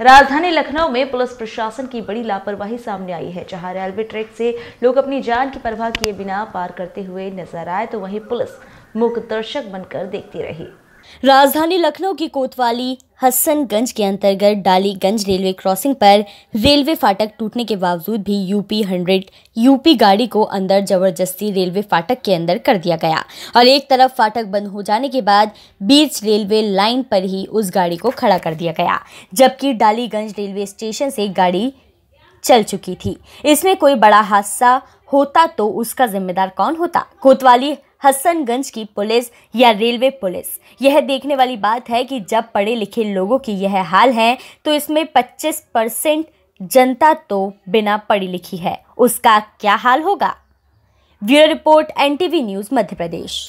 राजधानी लखनऊ में पुलिस प्रशासन की बड़ी लापरवाही सामने आई है जहां रेलवे ट्रैक से लोग अपनी जान की परवाह किए बिना पार करते हुए नजर आए तो वहीं पुलिस मुख दर्शक बनकर देखती रही राजधानी लखनऊ की कोतवाली हसनगंज के अंतर्गत डालीगंज रेलवे क्रॉसिंग पर रेलवे फाटक टूटने के बावजूद भी यूपी हंड्रेड यूपी गाड़ी को अंदर जबरदस्ती रेलवे फाटक के अंदर कर दिया गया और एक तरफ फाटक बंद हो जाने के बाद बीच रेलवे लाइन पर ही उस गाड़ी को खड़ा कर दिया गया जबकि डालीगंज रेलवे स्टेशन से गाड़ी चल चुकी थी इसमें कोई बड़ा हादसा होता तो उसका जिम्मेदार कौन होता कोतवाली हसनगंज की पुलिस या रेलवे पुलिस यह देखने वाली बात है कि जब पढ़े लिखे लोगों की यह हाल है तो इसमें 25 परसेंट जनता तो बिना पढ़ी लिखी है उसका क्या हाल होगा bureau report NTV news Madhya प्रदेश